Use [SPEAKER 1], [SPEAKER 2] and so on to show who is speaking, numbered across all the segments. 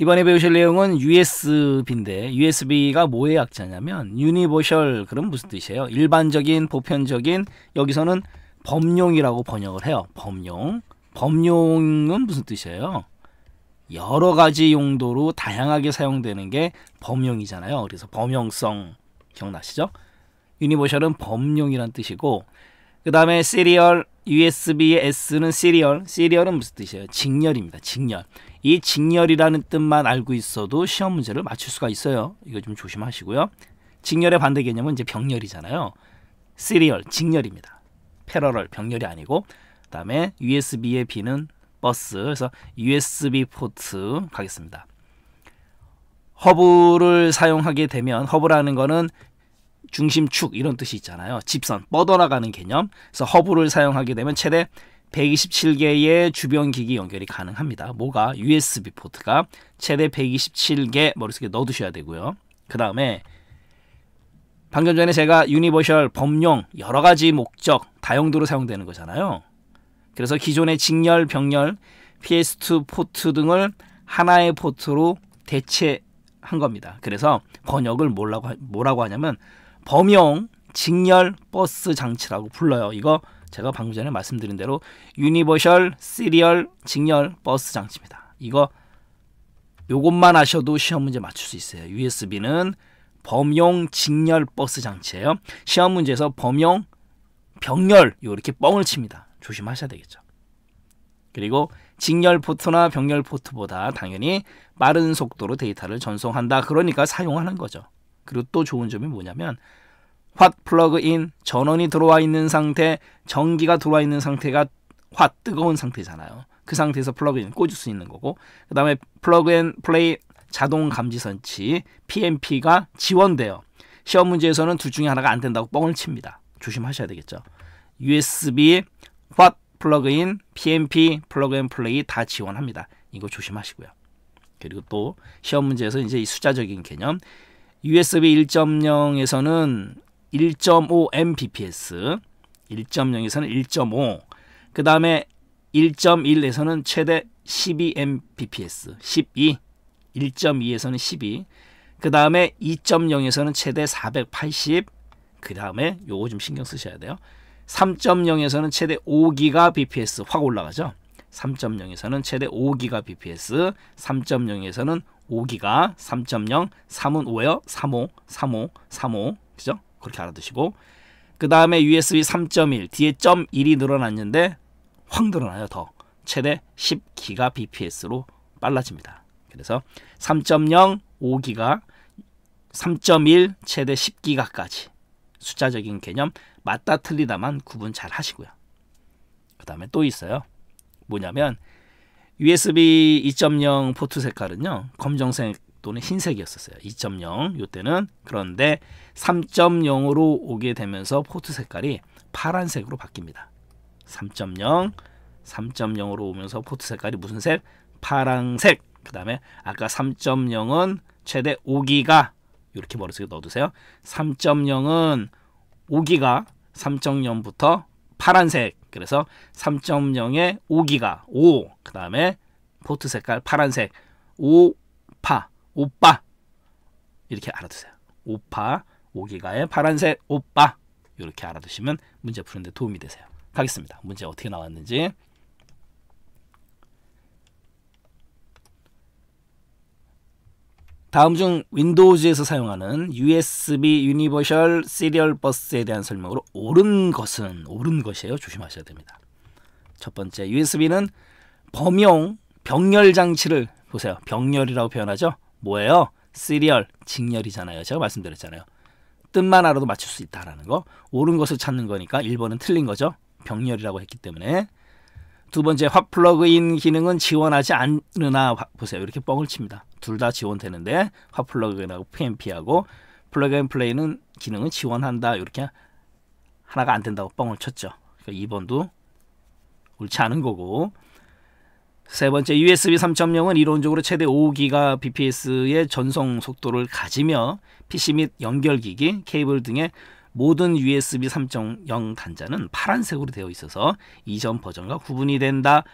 [SPEAKER 1] 이번에 배우실 내용은 USB인데 USB가 뭐의 약자냐면 유니버셜 그럼 무슨 뜻이에요? 일반적인 보편적인 여기서는 범용이라고 번역을 해요. 범용. 범용은 무슨 뜻이에요? 여러 가지 용도로 다양하게 사용되는 게 범용이잖아요. 그래서 범용성 기억나시죠? 유니버셜은 범용이란 뜻이고 그 다음에 시리얼 USB의 S는 시리얼, 시리얼은 무슨 뜻이에요? 직렬입니다. 직렬. 이 직렬이라는 뜻만 알고 있어도 시험 문제를 맞출 수가 있어요. 이거 좀 조심하시고요. 직렬의 반대 개념은 이제 병렬이잖아요. 시리얼, 직렬입니다. 패러럴, 병렬이 아니고 그다음에 USB의 B는 버스. 그래서 USB 포트 가겠습니다. 허브를 사용하게 되면 허브라는 거는 중심축 이런 뜻이 있잖아요. 집선, 뻗어나가는 개념. 그래서 허브를 사용하게 되면 최대 127개의 주변 기기 연결이 가능합니다. 뭐가 USB 포트가 최대 127개 머릿속에 넣어두셔야 되고요. 그 다음에 방금 전에 제가 유니버셜 범용 여러 가지 목적 다용도로 사용되는 거잖아요. 그래서 기존의 직렬, 병렬, PS2 포트 등을 하나의 포트로 대체한 겁니다. 그래서 번역을 뭐라고, 뭐라고 하냐면 범용 직렬 버스 장치라고 불러요. 이거 제가 방금 전에 말씀드린 대로 유니버셜 시리얼 직렬 버스 장치입니다. 이거 요것만 아셔도 시험 문제 맞출 수 있어요. USB는 범용 직렬 버스 장치예요. 시험 문제에서 범용 병렬 이렇게 뻥을 칩니다. 조심하셔야 되겠죠. 그리고 직렬 포트나 병렬 포트보다 당연히 빠른 속도로 데이터를 전송한다. 그러니까 사용하는 거죠. 그리고 또 좋은 점이 뭐냐면 화 플러그인 전원이 들어와 있는 상태, 전기가 들어와 있는 상태가 화 뜨거운 상태잖아요. 그 상태에서 플러그인 꽂을 수 있는 거고 그 다음에 플러그앤 플레이 자동 감지 선치 PMP가 지원돼요. 시험 문제에서는 둘 중에 하나가 안 된다고 뻥을 칩니다. 조심하셔야 되겠죠. USB, 화 플러그인, PMP, 플러그앤 플레이 다 지원합니다. 이거 조심하시고요. 그리고 또 시험 문제에서 이제 이 숫자적인 개념 USB 1.0에서는 1.5 Mbps 1.0에서는 1.5, 그 다음에 1.1에서는 최대 12 Mbps, 12, 1.2에서는 12, 그 다음에 2.0에서는 최대 480, 그 다음에 요거 좀 신경 쓰셔야 돼요. 3.0에서는 최대 5GBps 확 올라가죠. 3.0에서는 최대 5GBps, 3.0에서는 5기가, 3.0, 3은 5예요. 35, 35, 35, 그죠? 그렇게 알아두시고 그 다음에 USB 3.1 뒤에 점 1이 늘어났는데 확 늘어나요 더 최대 10기가 bps로 빨라집니다. 그래서 3.0 5기가 3.1 최대 10기가까지 숫자적인 개념 맞다 틀리다만 구분 잘 하시고요. 그 다음에 또 있어요. 뭐냐면 USB 2.0 포트 색깔은요. 검정색 또는 흰색이었었어요. 2.0 요때는 그런데 3.0으로 오게 되면서 포트 색깔이 파란색으로 바뀝니다. 3.0 3.0으로 오면서 포트 색깔이 무슨 색? 파란색그 다음에 아까 3.0은 최대 5기가 이렇게 머릿속에 넣어두세요. 3.0은 5기가 3.0부터 파란색 그래서 3.0에 5기가 5그 다음에 포트 색깔 파란색 5파 오빠 이렇게 알아두세요. 오빠 오기가의 파란색 오빠 이렇게 알아두시면 문제 푸는데 도움이 되세요. 가겠습니다. 문제 어떻게 나왔는지 다음 중 윈도우즈에서 사용하는 USB 유니버셜 시리얼 버스에 대한 설명으로 옳은 것은 옳은 것이에요. 조심하셔야 됩니다. 첫 번째 USB는 범용 병렬 장치를 보세요. 병렬이라고 표현하죠. 뭐예요? 시리얼, 직렬이잖아요. 제가 말씀드렸잖아요. 뜻만 알아도 맞출 수 있다라는 거. 옳은 것을 찾는 거니까 1번은 틀린 거죠. 병렬이라고 했기 때문에. 두 번째, 화플러그인 기능은 지원하지 않으나 보세요. 이렇게 뻥을 칩니다. 둘 다 지원되는데 화플러그인하고 PMP하고 플러그앤플레이는 기능은 지원한다. 이렇게 하나가 안 된다고 뻥을 쳤죠. 그러니까 2번도 옳지 않은 거고 세 번째 USB 3.0은 이론적으로 최대 5기가 bps의 전송 속도를 가지며 PC 및 연결기기, 케이블 등의 모든 USB 3.0 단자는 파란색으로 되어 있어서 이전 버전과 구분이 된다.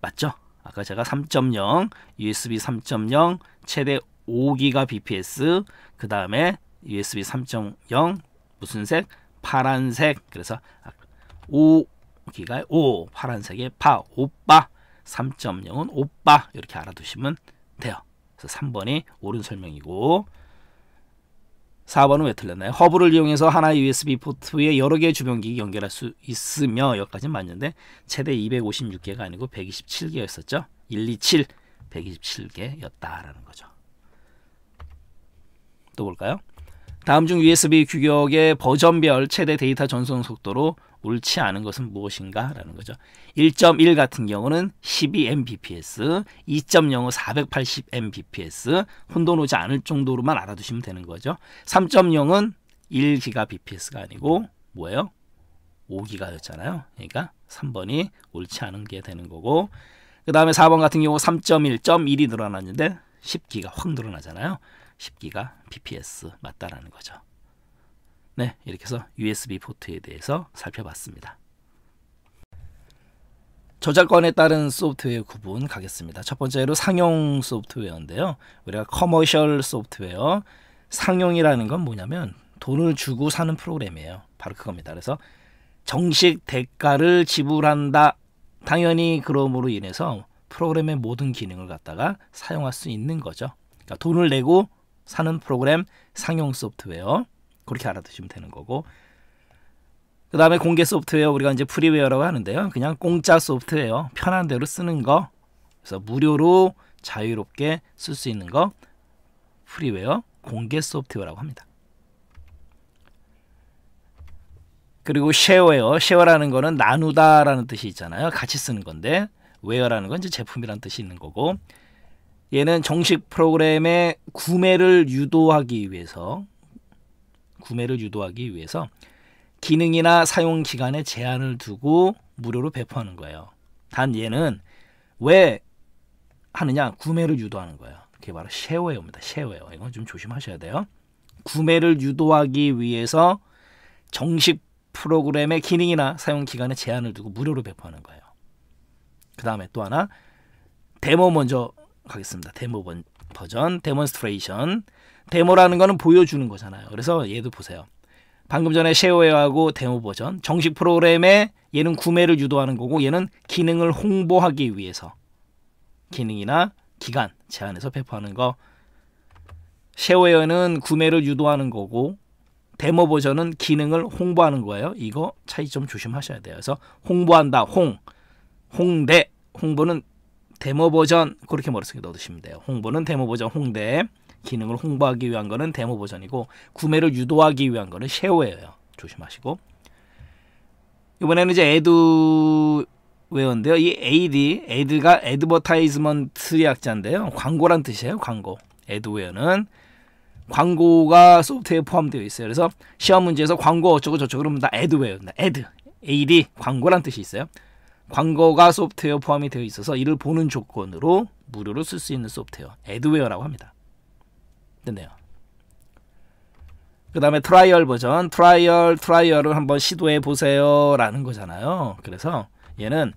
[SPEAKER 1] 맞죠? 아까 제가 3.0, USB 3.0 최대 5기가 bps 그 다음에 USB 3.0 무슨 색? 파란색 그래서 5기가 아, 5 파란색의 파 오빠 3.0은 오빠 이렇게 알아두시면 돼요. 그래서 3번이 옳은 설명이고 4번은 왜 틀렸나요? 허브를 이용해서 하나의 USB 포트에 여러 개의 주변기기 연결할 수 있으며 여기까지 맞는데 최대 256개가 아니고 127개였었죠. 127, 127개였다라는 거죠. 또 볼까요? 다음 중 USB 규격의 버전별 최대 데이터 전송 속도로 옳지 않은 것은 무엇인가라는 거죠. 1.1 같은 경우는 12mbps, 2.0은 480mbps, 혼돈 오지 않을 정도로만 알아두시면 되는 거죠. 3.0은 1GBps가 아니고 뭐예요? 5기가였잖아요. 그러니까 3번이 옳지 않은 게 되는 거고 그 다음에 4번 같은 경우 3.1.1이 늘어났는데 10기가 확 늘어나잖아요. 10기가 bps 맞다라는 거죠. 네, 이렇게 해서 USB 포트에 대해서 살펴봤습니다. 저작권에 따른 소프트웨어 구분 가겠습니다. 첫 번째로 상용 소프트웨어인데요. 우리가 커머셜 소프트웨어 상용이라는 건 뭐냐면 돈을 주고 사는 프로그램이에요. 바로 그겁니다. 그래서 정식 대가를 지불한다. 당연히 그럼으로 인해서 프로그램의 모든 기능을 갖다가 사용할 수 있는 거죠. 그러니까 돈을 내고 사는 프로그램 상용 소프트웨어. 그렇게 알아두시면 되는 거고 그 다음에 공개 소프트웨어 우리가 이제 프리웨어라고 하는데요. 그냥 공짜 소프트웨어 편한 대로 쓰는 거 그래서 무료로 자유롭게 쓸 수 있는 거 프리웨어 공개 소프트웨어라고 합니다. 그리고 쉐어웨어, 쉐어라는 거는 나누다라는 뜻이 있잖아요. 같이 쓰는 건데 웨어라는 건 이제 제품이라는 뜻이 있는 거고 얘는 정식 프로그램의 구매를 유도하기 위해서 구매를 유도하기 위해서 기능이나 사용 기간에 제한을 두고 무료로 배포하는 거예요. 단 얘는 왜 하느냐? 구매를 유도하는 거예요. 그게 바로 쉐어웨어입니다. 쉐어웨어. 이건 좀 조심하셔야 돼요. 구매를 유도하기 위해서 정식 프로그램의 기능이나 사용 기간에 제한을 두고 무료로 배포하는 거예요. 그 다음에 또 하나 데모 먼저 가겠습니다. 데모 버전, 데몬스트레이션. 데모라는 거는 보여주는 거잖아요. 그래서 얘도 보세요. 방금 전에 쉐어웨어하고 데모 버전 정식 프로그램에 얘는 구매를 유도하는 거고 얘는 기능을 홍보하기 위해서 기능이나 기간 제한해서 배포하는 거 쉐어웨어는 구매를 유도하는 거고 데모 버전은 기능을 홍보하는 거예요. 이거 차이점 조심하셔야 돼요. 그래서 홍보한다 홍 홍대 홍보는 데모 버전 그렇게 머릿속에 넣어두시면 돼요. 홍보는 데모 버전 홍대 기능을 홍보하기 위한 거는 데모 버전이고 구매를 유도하기 위한 거는 쉐어웨어예요. 조심하시고 이번에는 이제 에드웨어인데요. 이 AD, 에드가 에드버타이즈먼트 약자인데요. 광고란 뜻이에요. 광고. 에드웨어는 광고가 소프트웨어에 포함되어 있어요. 그래서 시험 문제에서 광고 어쩌고 저쩌고 그러면 다 에드웨어, 입니다 에드, AD, 광고란 뜻이 있어요. 광고가 소프트웨어 포함이 되어 있어서 이를 보는 조건으로 무료로 쓸 수 있는 소프트웨어, 에드웨어라고 합니다. 뜨네요. 그 다음에 트라이얼 버전 트라이얼 트라이얼을 한번 시도해 보세요 라는 거잖아요 그래서 얘는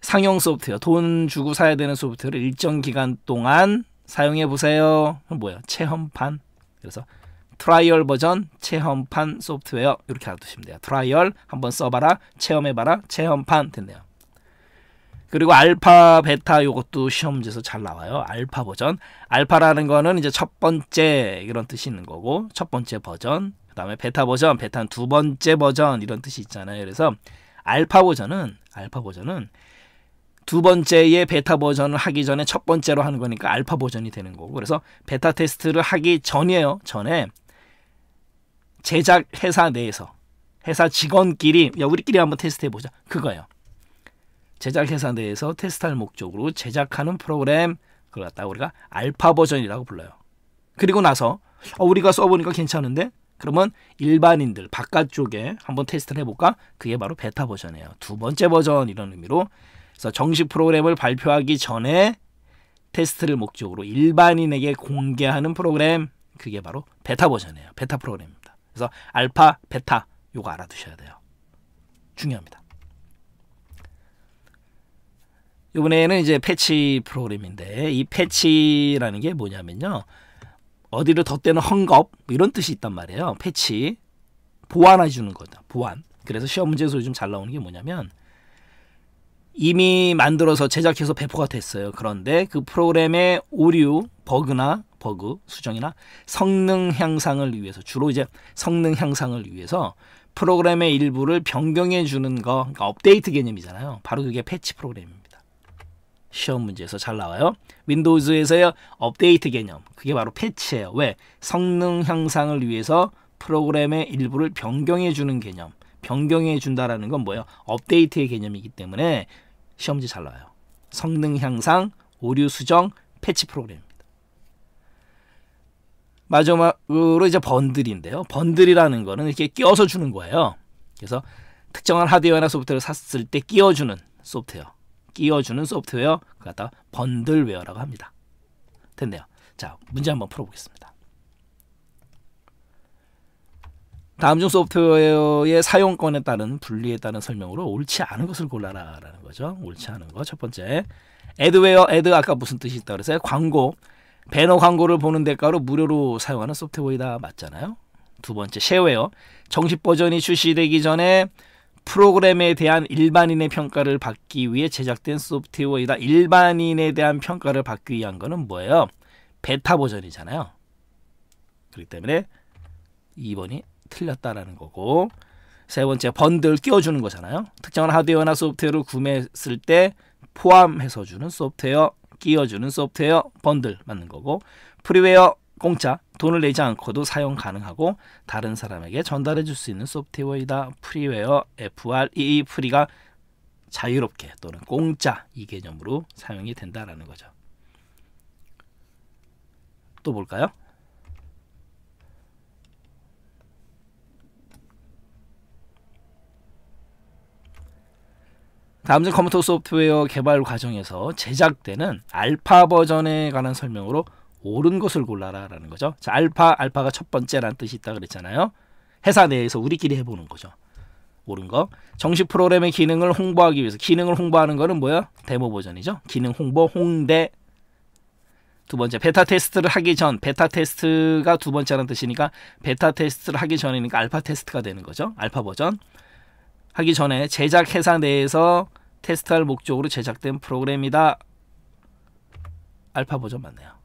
[SPEAKER 1] 상용 소프트웨어 돈 주고 사야 되는 소프트웨어를 일정 기간 동안 사용해 보세요 그럼 뭐야 체험판 그래서 트라이얼 버전 체험판 소프트웨어 이렇게 놔두시면 돼요 트라이얼 한번 써봐라 체험해봐라 체험판 됐네요 그리고 알파 베타 요것도 시험 지에서잘 나와요. 알파 버전. 알파라는 거는 이제 첫 번째 이런 뜻이 있는 거고 첫 번째 버전. 그다음에 베타 버전, 베타는 두 번째 버전 이런 뜻이 있잖아요. 그래서 알파 버전은 알파 버전은 두 번째의 베타 버전을 하기 전에 첫 번째로 하는 거니까 알파 버전이 되는 거고 그래서 베타 테스트를 하기 전이에요. 전에 제작 회사 내에서 회사 직원끼리 야 우리끼리 한번 테스트해 보자. 그거예요. 제작 회사 내에서 테스트할 목적으로 제작하는 프로그램 그걸 갖다 우리가 알파 버전이라고 불러요. 그리고 나서 어, 우리가 써보니까 괜찮은데 그러면 일반인들 바깥쪽에 한번 테스트를 해볼까? 그게 바로 베타 버전이에요. 두 번째 버전 이런 의미로 그래서 정식 프로그램을 발표하기 전에 테스트를 목적으로 일반인에게 공개하는 프로그램 그게 바로 베타 버전이에요. 베타 프로그램입니다. 그래서 알파, 베타 요거 알아두셔야 돼요. 중요합니다. 이번에는 이제 패치 프로그램인데 이 패치라는 게 뭐냐면요. 어디를 덧대는 헝겊 이런 뜻이 있단 말이에요. 패치 보완해 주는 거다. 보완. 그래서 시험 문제에서 요즘 잘 나오는 게 뭐냐면 이미 만들어서 제작해서 배포가 됐어요. 그런데 그 프로그램의 오류, 버그나 버그 수정이나 성능 향상을 위해서 주로 이제 성능 향상을 위해서 프로그램의 일부를 변경해 주는 거, 그러니까 업데이트 개념이잖아요. 바로 그게 패치 프로그램입니다. 시험 문제에서 잘 나와요. 윈도우즈에서의 업데이트 개념. 그게 바로 패치예요. 왜? 성능 향상을 위해서 프로그램의 일부를 변경해 주는 개념. 변경해 준다라는 건 뭐예요? 업데이트의 개념이기 때문에 시험 지잘 나와요. 성능 향상, 오류 수정, 패치 프로그램입니다. 마지막으로 이제 번들인데요. 번들이라는 거는 이렇게 끼워서 주는 거예요. 그래서 특정한 하드웨어나 소프트웨어를 샀을 때 끼워주는 소프트웨어. 끼워주는 소프트웨어 그 갖다 번들웨어라고 합니다. 됐네요. 자 문제 한번 풀어보겠습니다. 다음 중 소프트웨어의 사용권에 따른 분리에 따른 설명으로 옳지 않은 것을 골라라라는 거죠. 옳지 않은 거 첫 번째 애드웨어 애드 아까 무슨 뜻이 있다 그랬어요? 광고 배너 광고를 보는 대가로 무료로 사용하는 소프트웨어이다 맞잖아요. 두 번째 쉐웨어 정식 버전이 출시되기 전에 프로그램에 대한 일반인의 평가를 받기 위해 제작된 소프트웨어이다. 일반인에 대한 평가를 받기 위한 거는 뭐예요? 베타 버전이잖아요. 그렇기 때문에 2번이 틀렸다라는 거고 세 번째 번들 끼워주는 거잖아요. 특정한 하드웨어나 소프트웨어를 구매했을 때 포함해서 주는 소프트웨어, 끼워주는 소프트웨어, 번들 맞는 거고 프리웨어, 공짜 돈을 내지 않고도 사용 가능하고 다른 사람에게 전달해 줄 수 있는 소프트웨어이다. 프리웨어 FREE e, 프리가 자유롭게 또는 공짜 이 개념으로 사용이 된다라는 거죠. 또 볼까요? 다음 중 컴퓨터 소프트웨어 개발 과정에서 제작되는 알파 버전에 관한 설명으로 옳은 것을 골라라라는 거죠. 자, 알파 알파가 첫 번째라는 뜻이 있다 그랬잖아요. 회사 내에서 우리끼리 해보는 거죠. 옳은 거. 정식 프로그램의 기능을 홍보하기 위해서 기능을 홍보하는 거는 뭐야? 데모 버전이죠. 기능 홍보 홍대 두 번째 베타 테스트를 하기 전 베타 테스트가 두 번째라는 뜻이니까 베타 테스트를 하기 전이니까 알파 테스트가 되는 거죠. 알파 버전 하기 전에 제작 회사 내에서 테스트할 목적으로 제작된 프로그램이다. 알파 버전 맞네요.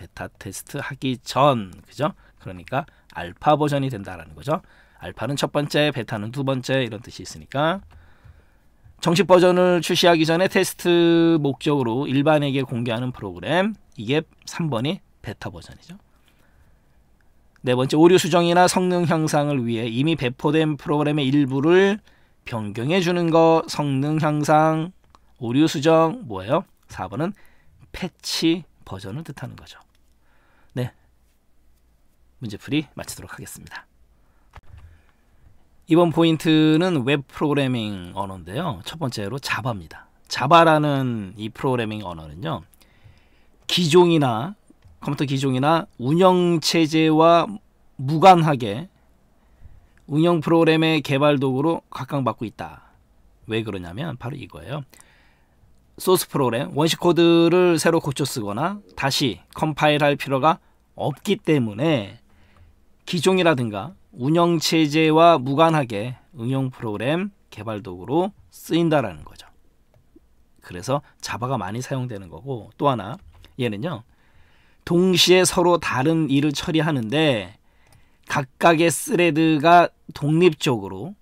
[SPEAKER 1] 베타 테스트 하기 전 그죠? 그러니까 알파 버전이 된다라는 거죠. 알파는 첫 번째, 베타는 두 번째 이런 뜻이 있으니까 정식 버전을 출시하기 전에 테스트 목적으로 일반에게 공개하는 프로그램 이게 3번이 베타 버전이죠. 네 번째 오류 수정이나 성능 향상을 위해 이미 배포된 프로그램의 일부를 변경해 주는 거 성능 향상 오류 수정 뭐예요? 4번은 패치 버전을 뜻하는 거죠. 문제풀이 마치도록 하겠습니다. 이번 포인트는 웹 프로그래밍 언어인데요. 첫 번째로 자바입니다. 자바라는 이 프로그래밍 언어는요. 기종이나 컴퓨터 기종이나 운영체제와 무관하게 운영 프로그램의 개발 도구로 각광받고 있다. 왜 그러냐면 바로 이거예요. 소스 프로그램, 원시 코드를 새로 고쳐 쓰거나 다시 컴파일할 필요가 없기 때문에 기종이라든가 운영체제와 무관하게 응용 프로그램 개발 도구로 쓰인다라는 거죠. 그래서 자바가 많이 사용되는 거고 또 하나 얘는요. 동시에 서로 다른 일을 처리하는데 각각의 스레드가 독립적으로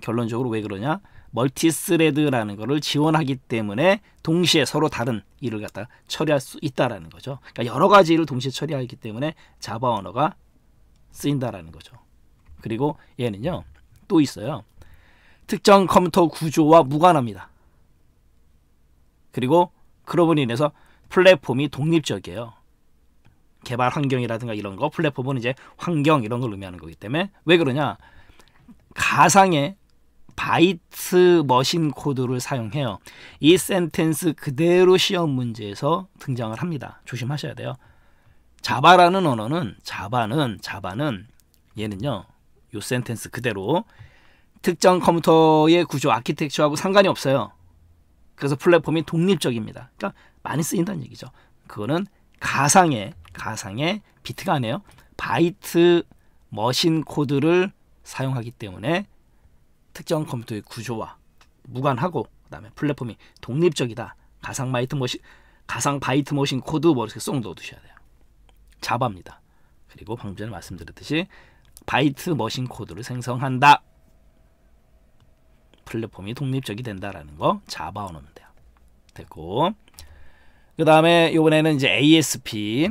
[SPEAKER 1] 결론적으로 왜 그러냐? 멀티 스레드라는 것을 지원하기 때문에 동시에 서로 다른 일을 갖다 처리할 수 있다라는 거죠. 그러니까 여러 가지 일을 동시에 처리하기 때문에 자바 언어가 쓰인다라는 거죠. 그리고 얘는요. 또 있어요. 특정 컴퓨터 구조와 무관합니다. 그리고 그러므로 인해서 플랫폼이 독립적이에요. 개발 환경이라든가 이런 거 플랫폼은 이제 환경 이런 걸 의미하는 거기 때문에 왜 그러냐 가상의 바이트 머신 코드를 사용해요. 이 센텐스 그대로 시험 문제에서 등장을 합니다. 조심하셔야 돼요. 자바라는 언어는 자바는 자바는 얘는요. 요 센텐스 그대로 특정 컴퓨터의 구조 아키텍처하고 상관이 없어요. 그래서 플랫폼이 독립적입니다. 그러니까 많이 쓰인다는 얘기죠. 그거는 가상의 가상의 비트가 아니에요. 바이트 머신 코드를 사용하기 때문에 특정 컴퓨터의 구조와 무관하고 그다음에 플랫폼이 독립적이다. 가상 바이트 머신 가상 바이트 머신 코드 머릿속에 뭐 쏙 넣어두셔야 돼요. 자바입니다. 그리고 방금 전에 말씀드렸듯이 바이트 머신 코드를 생성한다. 플랫폼이 독립적이 된다라는 거 자바 언어면 돼요. 됐고 그 다음에 이번에는 이제 ASP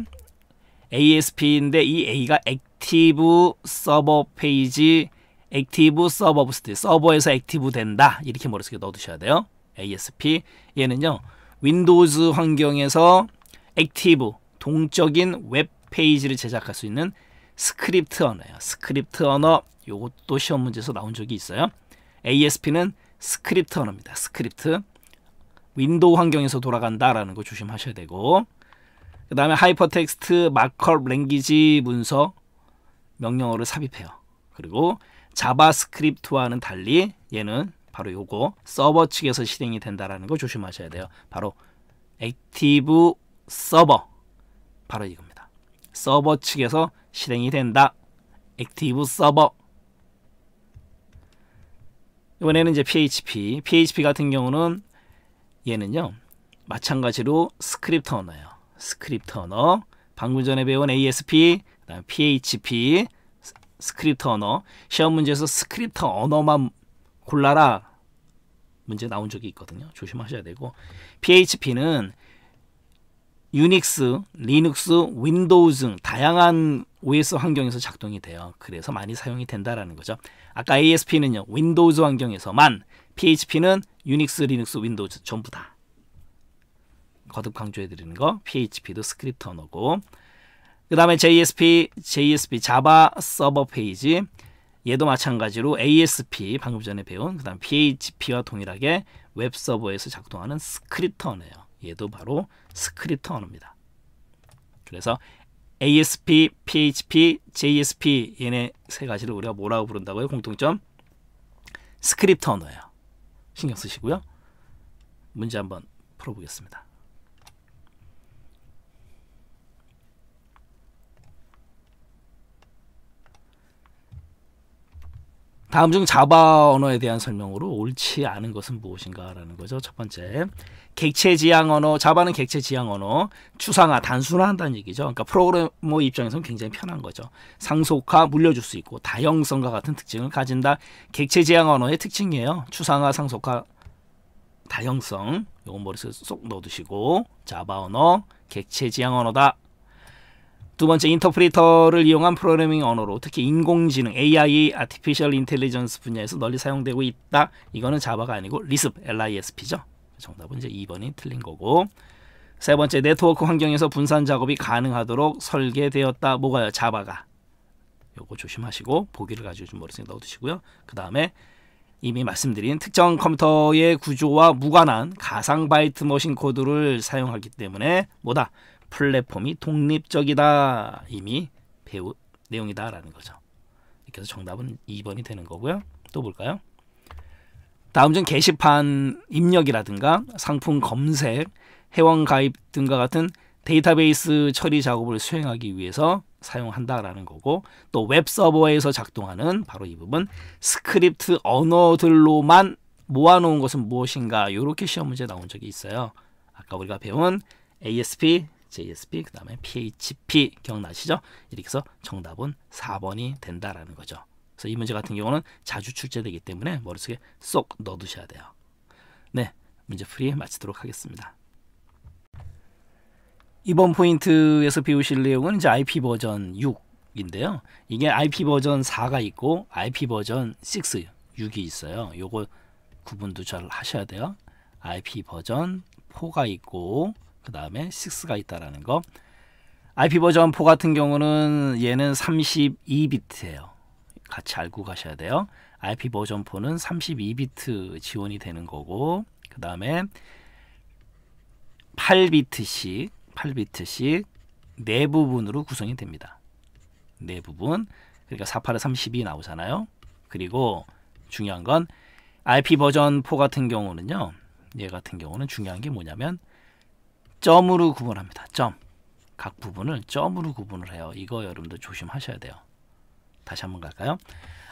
[SPEAKER 1] ASP인데 이 A가 액티브 서버 페이지 액티브 서버 부스트 서버에서 액티브 된다 이렇게 머릿속에 넣어두셔야 돼요. ASP 얘는요 윈도우즈 환경에서 액티브 동적인 웹 페이지를 제작할 수 있는 스크립트 언어예요. 스크립트 언어 요것도 시험 문제에서 나온 적이 있어요. ASP는 스크립트 언어입니다. 스크립트 윈도우 환경에서 돌아간다라는 거 조심하셔야 되고 그 다음에 하이퍼텍스트 마크 랭귀지 문서 명령어를 삽입해요. 그리고 자바스크립트와는 달리 얘는 바로 요거 서버 측에서 실행이 된다라는 거 조심하셔야 돼요. 바로 액티브 서버 바로 이겁니다. 서버 측에서 실행이 된다. 액티브 서버 이번에는 이제 PHP PHP 같은 경우는 얘는요 마찬가지로 스크립트 언어예요. 스크립트 언어 방금 전에 배운 ASP 그다음 PHP 스크립트 언어 시험 문제에서 스크립트 언어만 골라라 문제 나온 적이 있거든요. 조심하셔야 되고 PHP는 유닉스, 리눅스, 윈도우등 다양한 OS 환경에서 작동이 돼요. 그래서 많이 사용이 된다라는 거죠. 아까 ASP는요. 윈도우즈 환경에서만 PHP는 유닉스, 리눅스, 윈도우즈 전부 다. 거듭 강조해드리는 거 PHP도 스크립트 언어고 그 다음에 JSP, JSP 자바 서버 페이지 얘도 마찬가지로 ASP 방금 전에 배운 그 다음 PHP와 동일하게 웹서버에서 작동하는 스크립트 언어예요. 얘도 바로 스크립트 언어입니다. 그래서 ASP, PHP, JSP 얘네 세 가지를 우리가 뭐라고 부른다고요? 공통점 스크립트 언어예요. 신경 쓰시고요. 문제 한번 풀어보겠습니다. 다음 중 자바 언어에 대한 설명으로 옳지 않은 것은 무엇인가라는 거죠. 첫 번째, 객체 지향 언어, 자바는 객체 지향 언어, 추상화, 단순화한다는 얘기죠. 그러니까 프로그래머 입장에서는 굉장히 편한 거죠. 상속화, 물려줄 수 있고 다형성과 같은 특징을 가진다. 객체 지향 언어의 특징이에요. 추상화, 상속화, 다형성. 요건 머릿속에 쏙 넣어두시고 자바 언어, 객체 지향 언어다. 두 번째 인터프리터를 이용한 프로그래밍 언어로 특히 인공지능 AI, Artificial Intelligence 분야에서 널리 사용되고 있다. 이거는 자바가 아니고 리습, LISP죠. 그 정답은 이제 2번이 틀린 거고 세 번째 네트워크 환경에서 분산 작업이 가능하도록 설계되었다. 뭐가요? 자바가. 요거 조심하시고 보기를 가지고 좀 머릿속에 넣어두시고요. 그 다음에 이미 말씀드린 특정 컴퓨터의 구조와 무관한 가상 바이트 머신 코드를 사용하기 때문에 뭐다? 플랫폼이 독립적이다. 이미 배우 내용이다라는 거죠. 그래서 정답은 2번이 되는 거고요. 또 볼까요? 다음 중 게시판 입력이라든가 상품 검색, 회원 가입 등과 같은 데이터베이스 처리 작업을 수행하기 위해서 사용한다라는 거고 또 웹 서버에서 작동하는 바로 이 부분 스크립트 언어들로만 모아놓은 것은 무엇인가 이렇게 시험 문제 나온 적이 있어요. 아까 우리가 배운 ASP JSP 그 다음에 PHP 기억나시죠? 이렇게 해서 정답은 4번이 된다라는 거죠. 그래서 이 문제 같은 경우는 자주 출제되기 때문에 머릿속에 쏙 넣어두셔야 돼요. 네, 문제풀이 마치도록 하겠습니다. 이번 포인트에서 배우실 내용은 이제 IP 버전 6인데요. 이게 IP 버전 4가 있고 IP 버전 6, 6이 있어요. 요거 구분도 잘 하셔야 돼요. IP 버전 4가 있고 그 다음에 6가 있다라는 거. IP 버전 4 같은 경우는 얘는 32비트예요. 같이 알고 가셔야 돼요. IP 버전 4는 32비트 지원이 되는 거고 그 다음에 8비트씩 8비트씩 네 부분으로 구성이 됩니다. 네 부분 그러니까 48에 32 나오잖아요. 그리고 중요한 건 IP 버전 4 같은 경우는요. 얘 같은 경우는 중요한 게 뭐냐면 점으로 구분합니다. 점. 각 부분을 점으로 구분을 해요. 이거 여러분들 조심하셔야 돼요. 다시 한번 갈까요?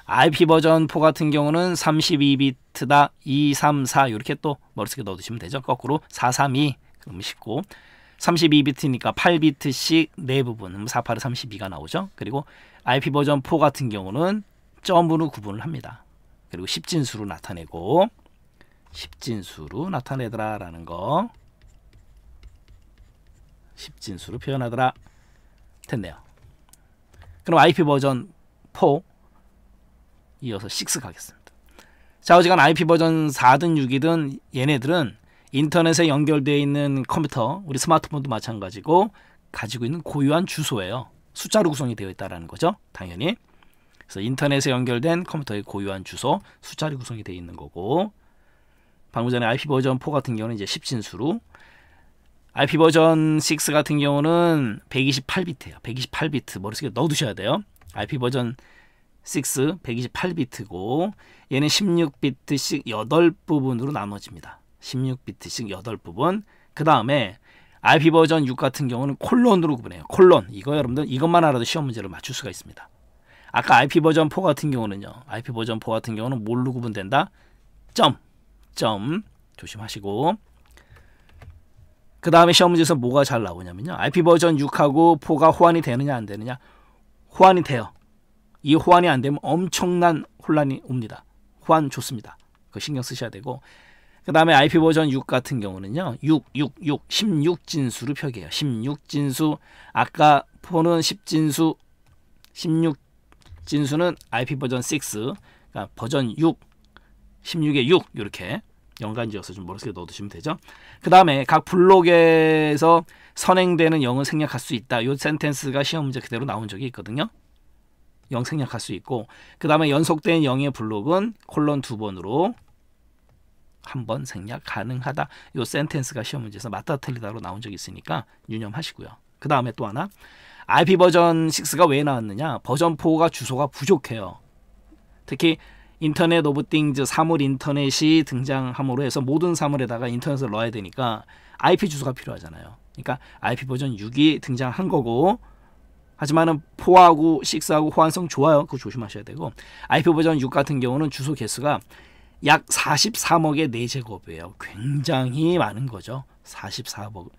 [SPEAKER 1] IP 버전 4 같은 경우는 32비트다 234 이렇게 또 머릿속에 넣어두시면 되죠. 거꾸로 432 그럼 쉽고 32비트니까 8비트씩 네 부분 4 8 32가 나오죠. 그리고 IP 버전 4 같은 경우는 점으로 구분을 합니다. 그리고 1 0진수로 나타내고 1 0진수로 나타내더라라는 거 십진수로 표현하더라 됐네요. 그럼 IP 버전 4 이어서 6 가겠습니다. 자 어지간 IP 버전 4든 6이든 얘네들은 인터넷에 연결되어 있는 컴퓨터 우리 스마트폰도 마찬가지고 가지고 있는 고유한 주소예요. 숫자로 구성이 되어 있다는 거죠. 당연히. 그래서 인터넷에 연결된 컴퓨터의 고유한 주소, 숫자로 구성이 되어 있는 거고 방금 전에 IP 버전 4 같은 경우는 이제 1 0진수로 IP 버전 6 같은 경우는 128비트예요. 128비트 머릿속에 넣어두셔야 돼요. IP 버전 6 128비트고 얘는 16비트씩 8부분으로 나눠집니다. 16비트씩 8부분 그 다음에 IP 버전 6 같은 경우는 콜론으로 구분해요. 콜론 이거 여러분들 이것만 알아도 시험 문제를 맞출 수가 있습니다. 아까 IP 버전 4 같은 경우는요. IP 버전 4 같은 경우는 뭘로 구분된다? 점, 점 조심하시고 그 다음에 시험 문제에서 뭐가 잘 나오냐면요. IP 버전 6하고 4가 호환이 되느냐 안 되느냐. 호환이 돼요. 이 호환이 안 되면 엄청난 혼란이 옵니다. 호환 좋습니다. 그 신경 쓰셔야 되고 그 다음에 IP 버전 6 같은 경우는요. 6, 6, 6, 16진수로 표기해요. 16진수 아까 4는 10진수 16진수는 IP 버전 6 그러니까 버전 6 16에 6 이렇게 연간지여서좀 머릿속에 넣어두시면 되죠. 그 다음에 각 블록에서 선행되는 영을 생략할 수 있다. 요 센텐스가 시험 문제 그대로 나온 적이 있거든요. 영 생략할 수 있고 그 다음에 연속된 영의 블록은 콜론 두 번으로 한 번 생략 가능하다. 요 센텐스가 시험 문제에서 맞다 틀리다로 나온 적이 있으니까 유념하시고요. 그 다음에 또 하나 IP 버전 6가 왜 나왔느냐 버전 4가 주소가 부족해요. 특히 인터넷 오브 띵즈 사물 인터넷이 등장함으로 해서 모든 사물에다가 인터넷을 넣어야 되니까 IP 주소가 필요하잖아요. 그러니까 IP 버전 6이 등장한 거고 하지만은 포하고 식스하고 호환성 좋아요. 그거 조심하셔야 되고 IP 버전 6 같은 경우는 주소 개수가 약 43억의 4제곱이에요. 굉장히 많은 거죠. 44억,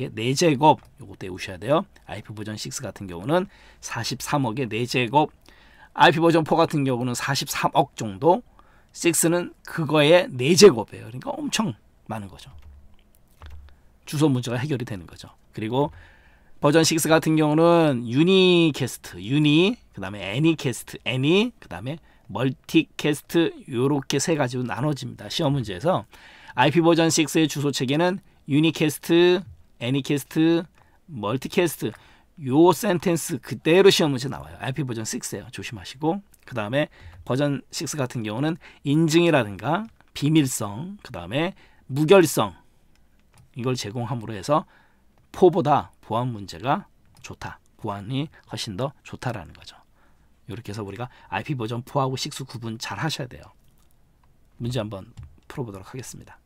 [SPEAKER 1] 의 4제곱 요것도 외우셔야 돼요. IP 버전 6 같은 경우는 43억의 4제곱 IP 버전 4 같은 경우는 43억 정도, 6는 그거의 4제곱이에요. 그러니까 엄청 많은 거죠. 주소 문제가 해결이 되는 거죠. 그리고 버전 6 같은 경우는 유니캐스트, 유니, 그 다음에 애니캐스트, 애니, 그 다음에 멀티캐스트 요렇게 세 가지로 나눠집니다. 시험 문제에서 IP 버전 6의 주소 체계는 유니캐스트, 애니캐스트, 멀티캐스트 요 센텐스 그대로 시험 문제 나와요. IP 버전 6에요. 조심하시고 그 다음에 버전 6 같은 경우는 인증이라든가 비밀성 그 다음에 무결성 이걸 제공함으로 해서 포보다 보안 문제가 좋다. 보안이 훨씬 더 좋다라는 거죠. 이렇게 해서 우리가 IP 버전 4하고 6 구분 잘 하셔야 돼요. 문제 한번 풀어보도록 하겠습니다.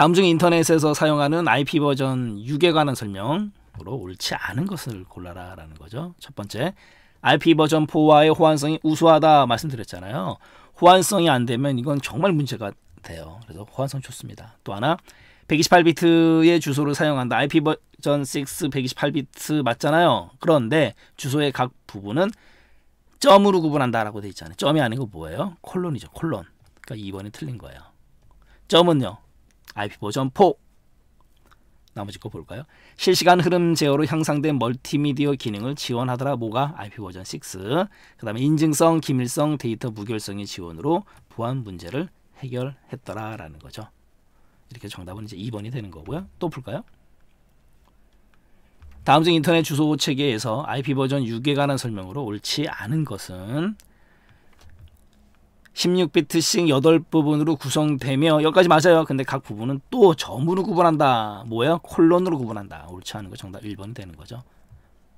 [SPEAKER 1] 다음 중 인터넷에서 사용하는 IP 버전 6에 관한 설명으로 옳지 않은 것을 골라라라는 거죠. 첫 번째, IP 버전 4와의 호환성이 우수하다 말씀드렸잖아요. 호환성이 안 되면 이건 정말 문제가 돼요. 그래서 호환성 좋습니다. 또 하나 128비트의 주소를 사용한다. IP 버전 6 128비트 맞잖아요. 그런데 주소의 각 부분은 점으로 구분한다라고 돼 있잖아요. 점이 아니고 뭐예요? 콜론이죠. 콜론. 그러니까 2번이 틀린 거예요. 점은요. IP 버전 4 나머지 거 볼까요? 실시간 흐름 제어로 향상된 멀티미디어 기능을 지원하더라 모가 IP 버전 6. 그다음에 인증성, 기밀성, 데이터 무결성의 지원으로 보안 문제를 해결했더라라는 거죠. 이렇게 정답은 이제 2번이 되는 거고요. 또 볼까요? 다음 중 인터넷 주소 체계에서 IP 버전 6에 관한 설명으로 옳지 않은 것은 16비트씩 8부분으로 구성되며 여기까지 맞아요. 근데 각 부분은 또 점으로 구분한다. 뭐예요? 콜론으로 구분한다. 옳지 않은 거 정답 1번 되는 거죠.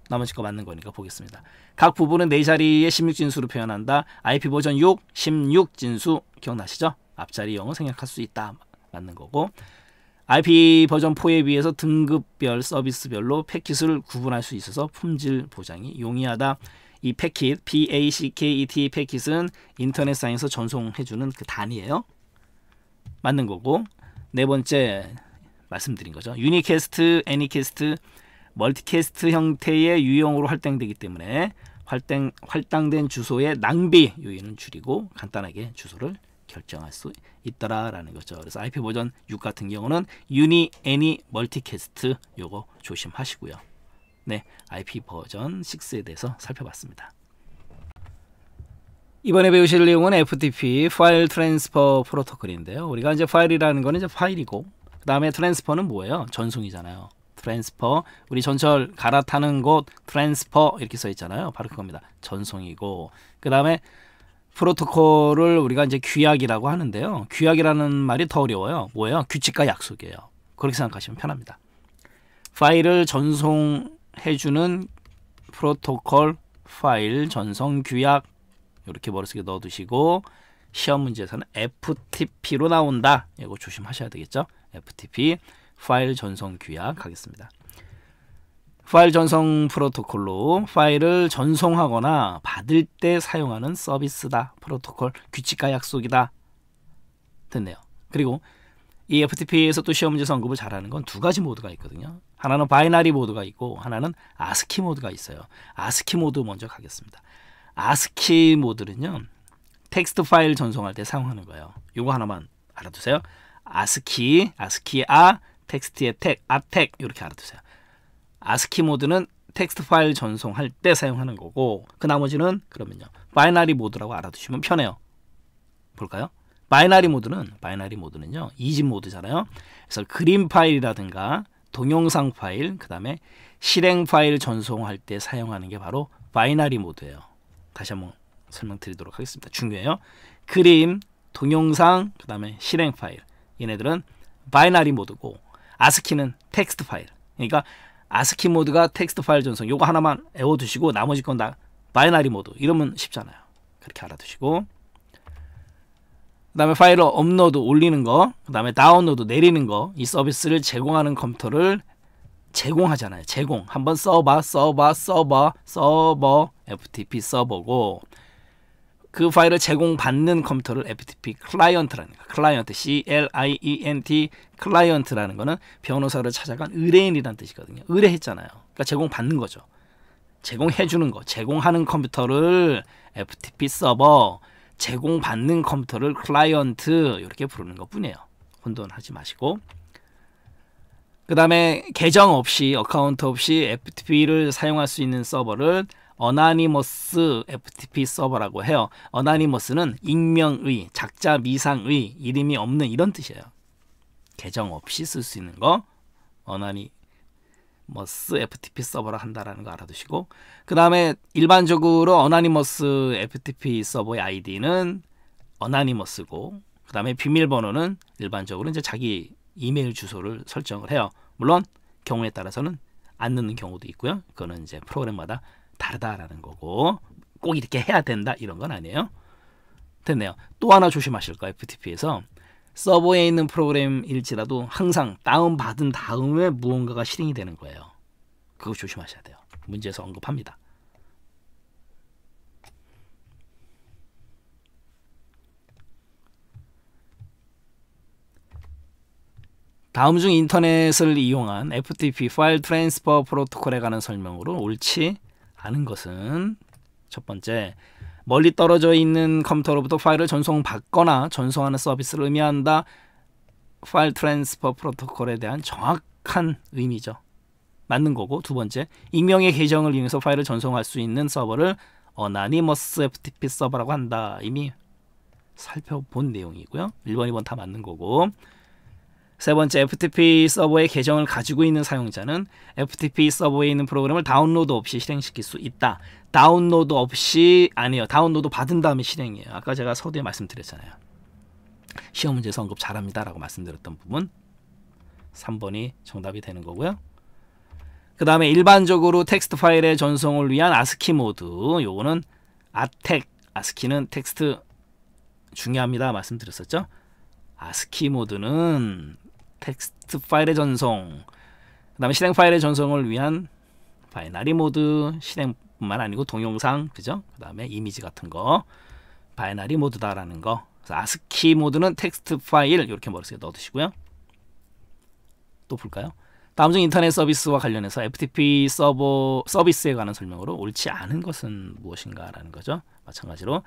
[SPEAKER 1] 나머지 거 맞는 거니까 보겠습니다. 각 부분은 네 자리의 16진수로 표현한다. IP 버전 6, 16진수 기억나시죠? 앞자리 영어 생략할 수 있다. 맞는 거고 IP 버전 4에 비해서 등급별 서비스별로 패킷을 구분할 수 있어서 품질 보장이 용이하다. 이 패킷 PACKET 패킷은 인터넷상에서 전송해주는 그 단위예요. 맞는 거고 네 번째 말씀드린 거죠. 유니캐스트, 애니캐스트, 멀티캐스트 형태의 유형으로 활동되기 때문에 활동 활당된 주소의 낭비 요인은 줄이고 간단하게 주소를 결정할 수 있더라라는 거죠. 그래서 IP 버전 6 같은 경우는 유니, 애니, 멀티캐스트 요거 조심하시고요. 네, IP 버전 6에 대해서 살펴봤습니다. 이번에 배우실 내용은 FTP 파일 트랜스퍼 프로토콜인데요. 우리가 이제 파일이라는 거는 이제 파일이고 그 다음에 트랜스퍼는 뭐예요? 전송이잖아요. 트랜스퍼 우리 전철 갈아타는 곳 트랜스퍼 이렇게 써 있잖아요. 바로 그겁니다. 전송이고 그 다음에 프로토콜을 우리가 이제 규약이라고 하는데요. 규약이라는 말이 더 어려워요. 뭐예요? 규칙과 약속이에요. 그렇게 생각하시면 편합니다. 파일을 전송 해주는 프로토콜 파일 전송 규약 이렇게 머릿속에 넣어두시고 시험 문제에서는 FTP로 나온다. 이거 조심하셔야 되겠죠. FTP 파일 전송 규약 하겠습니다. 파일 전송 프로토콜로 파일을 전송하거나 받을 때 사용하는 서비스다. 프로토콜 규칙과 약속이다. 됐네요. 그리고 이 FTP에서 또 시험 문제 성급을 잘하는 건 두 가지 모드가 있거든요. 하나는 바이나리 모드가 있고 하나는 아스키 모드가 있어요. 아스키 모드 먼저 가겠습니다. 아스키 모드는요. 텍스트 파일 전송할 때 사용하는 거예요. 요거 하나만 알아두세요. 아스키, 아스키의 아, 텍스트의 택, 아텍 이렇게 알아두세요. 아스키 모드는 텍스트 파일 전송할 때 사용하는 거고 그 나머지는 그러면요. 바이나리 모드라고 알아두시면 편해요. 볼까요? 바이나리 모드는 바이나리 모드는요. 이집 모드잖아요. 그래서 그림 파일이라든가 동영상 파일, 그다음에 실행 파일 전송할 때 사용하는 게 바로 바이나리 모드예요. 다시 한번 설명드리도록 하겠습니다. 중요해요. 그림, 동영상, 그다음에 실행 파일. 얘네들은 바이나리 모드고 아스키는 텍스트 파일. 그러니까 아스키 모드가 텍스트 파일 전송. 요거 하나만 외워 두시고 나머지 건 다 바이나리 모드. 이러면 쉽잖아요. 그렇게 알아두시고 그 다음에 파일을 업로드 올리는 거, 그 다음에 다운로드 내리는 거, 이 서비스를 제공하는 컴퓨터를 제공하잖아요. 제공. 한번 써봐, 써봐, 써봐, 써버 FTP 서버고, 그 파일을 제공받는 컴퓨터를 FTP 클라이언트라는 거. 클라이언트, C-L-I-E-N-T 클라이언트라는 거는 변호사를 찾아간 의뢰인이라는 뜻이거든요. 의뢰했잖아요. 그러니까 제공받는 거죠. 제공해주는 거, 제공하는 컴퓨터를 FTP 서버, 제공받는 컴퓨터를 클라이언트 이렇게 부르는 것뿐이에요. 혼돈하지 마시고 그 다음에 계정 없이 어카운트 없이 FTP를 사용할 수 있는 서버를 어나니머스 FTP 서버라고 해요. 어나니머스는 익명의, 작자 미상의, 이름이 없는 이런 뜻이에요. 계정 없이 쓸 수 있는 거 어나니 머스 FTP 서버라 한다라는 거 알아두시고 그 다음에 일반적으로 어나니머스 FTP 서버의 아이디는 어나니머스고 그 다음에 비밀번호는 일반적으로 이제 자기 이메일 주소를 설정을 해요. 물론 경우에 따라서는 안 넣는 경우도 있고요. 그거는 이제 프로그램마다 다르다라는 거고 꼭 이렇게 해야 된다 이런 건 아니에요. 됐네요. 또 하나 조심하실 거예요. FTP에서 서버에 있는 프로그램일지라도 항상 다운받은 다음에 무언가가 실행이 되는 거예요. 그거 조심하셔야 돼요. 문제에서 언급합니다. 다음 중 인터넷을 이용한 FTP 파일 트랜스퍼 프로토콜에 관한 설명으로 옳지 않은 것은 첫 번째 멀리 떨어져 있는 컴퓨터로부터 파일을 전송받거나 전송하는 서비스를 의미한다. 파일 트랜스퍼 프로토콜에 대한 정확한 의미죠. 맞는 거고 두 번째, 익명의 계정을 이용해서 파일을 전송할 수 있는 서버를 어나니머스 FTP 서버라고 한다. 이미 살펴본 내용이고요. 1번, 2번 다 맞는 거고 세 번째 FTP 서버의 계정을 가지고 있는 사용자는 FTP 서버에 있는 프로그램을 다운로드 없이 실행시킬 수 있다. 다운로드 없이 아니요. 다운로드 받은 다음에 실행이에요. 아까 제가 서두에 말씀드렸잖아요. 시험 문제에서 언급 잘합니다. 라고 말씀드렸던 부분 3번이 정답이 되는 거고요. 그 다음에 일반적으로 텍스트 파일의 전송을 위한 아스키 모드 요거는 아텍 아스키는 텍스트 중요합니다 말씀드렸었죠 아스키 모드는 텍스트 파일의 전송, 그 다음에 실행 파일의 전송을 위한 바이나리 모드 실행뿐만 아니고 동영상, 그죠? 그 다음에 이미지 같은 거, 바이나리 모드다라는 거. 그래서 아스키 모드는 텍스트 파일 이렇게 머릿속에 넣어두시고요. 또 볼까요? 다음 중 인터넷 서비스와 관련해서 FTP 서버 서비스에 관한 설명으로 옳지 않은 것은 무엇인가라는 거죠. 마찬가지로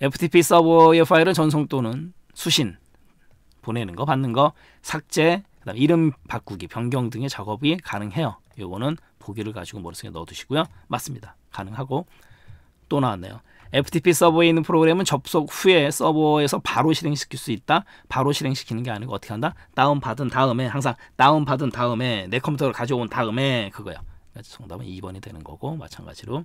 [SPEAKER 1] FTP 서버의 파일은 전송 또는 수신 보내는 거 받는 거 삭제 그다음 이름 바꾸기 변경 등의 작업이 가능해요. 요거는 보기를 가지고 머릿속에 넣어두시고요. 맞습니다. 가능하고 또 나왔네요. FTP 서버에 있는 프로그램은 접속 후에 서버에서 바로 실행시킬 수 있다. 바로 실행시키는 게 아니고 어떻게 한다? 다운받은 다음에 항상 다운받은 다음에 내 컴퓨터를 가져온 다음에 그거요. 정답은 2번이 되는 거고 마찬가지로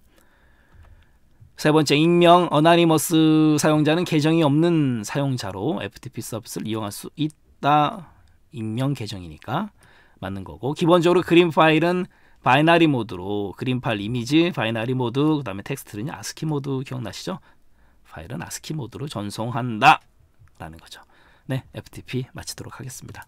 [SPEAKER 1] 세 번째 익명 어나니머스 사용자는 계정이 없는 사용자로 FTP 서비스를 이용할 수 있다. 익명 계정이니까 맞는 거고 기본적으로 그림 파일은 바이나리 모드로 그림 파일 이미지 바이나리 모드 그다음에 텍스트는 아스키 모드 기억나시죠? 파일은 아스키 모드로 전송한다. 라는 거죠. 네, FTP 마치도록 하겠습니다.